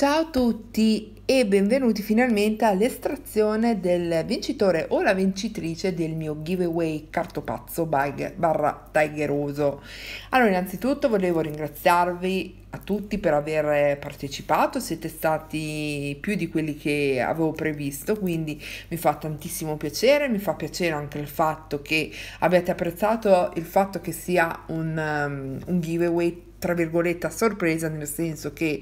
Ciao a tutti e benvenuti finalmente all'estrazione del vincitore o la vincitrice del mio giveaway cartopazzo barra tigeroso. Allora, innanzitutto volevo ringraziarvi a tutti per aver partecipato, siete stati più di quelli che avevo previsto, quindi mi fa tantissimo piacere, mi fa piacere anche il fatto che abbiate apprezzato il fatto che sia un, um, un giveaway tra virgolette a sorpresa, nel senso che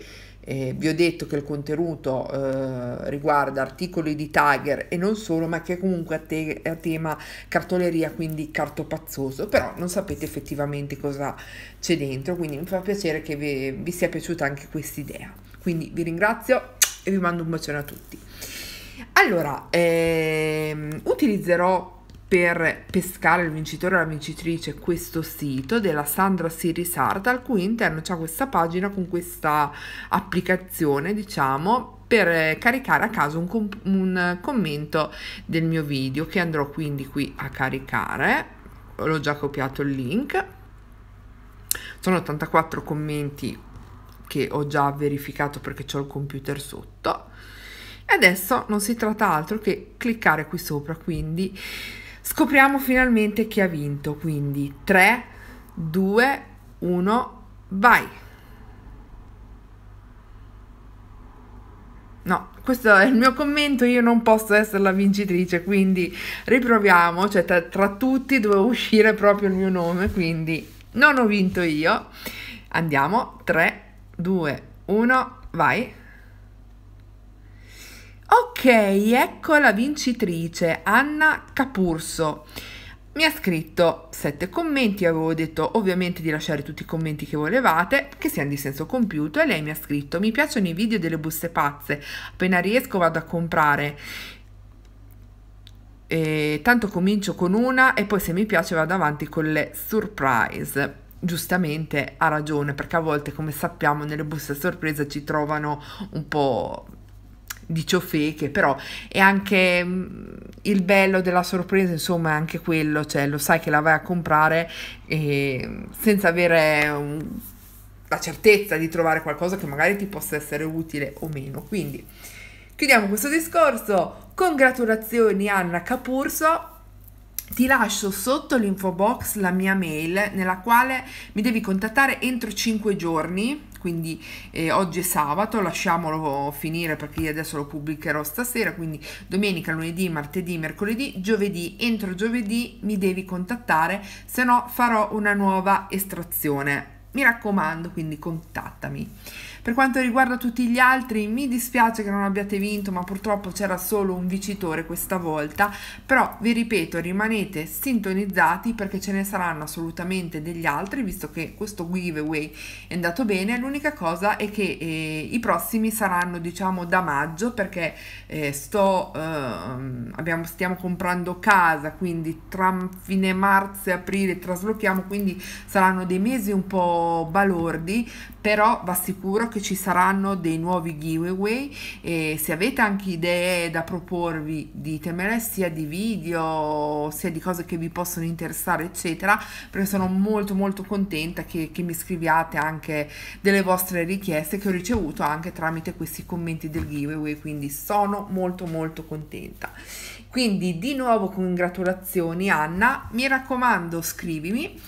eh, vi ho detto che il contenuto eh, riguarda articoli di Tiger e non solo, ma che è comunque a, te- a tema cartoleria, quindi cartopazzoso, però non sapete effettivamente cosa c'è dentro, quindi mi fa piacere che vi, vi sia piaciuta anche questa idea. Quindi vi ringrazio e vi mando un bacione a tutti. Allora, ehm, utilizzerò per pescare il vincitore o la vincitrice questo sito della Sandra Siris Art al cui interno c'è questa pagina con questa applicazione diciamo per caricare a caso un, com un commento del mio video che andrò quindi qui a caricare l'ho già copiato il link sono 84 commenti che ho già verificato perché ho il computer sotto e adesso non si tratta altro che cliccare qui sopra quindi Scopriamo finalmente chi ha vinto, quindi 3, 2, 1, vai! No, questo è il mio commento, io non posso essere la vincitrice, quindi riproviamo, cioè tra, tra tutti doveva uscire proprio il mio nome, quindi non ho vinto io. Andiamo, 3, 2, 1, vai! Ok, ecco la vincitrice, Anna Capurso. Mi ha scritto 7 commenti, avevo detto ovviamente di lasciare tutti i commenti che volevate, che siano di senso compiuto, e lei mi ha scritto mi piacciono i video delle buste pazze, appena riesco vado a comprare. E tanto comincio con una e poi se mi piace vado avanti con le surprise giustamente ha ragione perché a volte come sappiamo nelle buste a sorpresa ci trovano un po' di ciofeche, però è anche mh, mm, il bello della sorpresa, insomma, è anche quello, cioè lo sai che la vai a comprare e, mm, senza avere un, mm, la certezza di trovare qualcosa che magari ti possa essere utile o meno. Quindi chiudiamo questo discorso. Congratulazioni Anna Capurso, ti lascio sotto l'info box la mia mail nella quale mi devi contattare entro 5 giorni quindi eh, oggi è sabato, lasciamolo finire perché io adesso lo pubblicherò stasera, quindi domenica, lunedì, martedì, mercoledì, giovedì, entro giovedì mi devi contattare, se no farò una nuova estrazione mi raccomando, quindi contattami. Per quanto riguarda tutti gli altri, mi dispiace che non abbiate vinto, ma purtroppo c'era solo un vincitore questa volta, però vi ripeto, rimanete sintonizzati perché ce ne saranno assolutamente degli altri, visto che questo giveaway è andato bene, l'unica cosa è che eh, i prossimi saranno diciamo da maggio perché eh, sto, eh, abbiamo, stiamo comprando casa, quindi tra fine marzo e aprile traslochiamo, quindi saranno dei mesi un po' balordi, però va sicuro che ci saranno dei nuovi giveaway e se avete anche idee da proporvi ditemele sia di video sia di cose che vi possono interessare eccetera perché sono molto molto contenta che, che mi scriviate anche delle vostre richieste che ho ricevuto anche tramite questi commenti del giveaway quindi sono molto molto contenta quindi di nuovo congratulazioni Anna mi raccomando scrivimi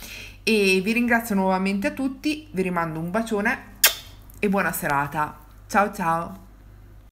e vi ringrazio nuovamente a tutti, vi rimando un bacione e buona serata. Ciao ciao!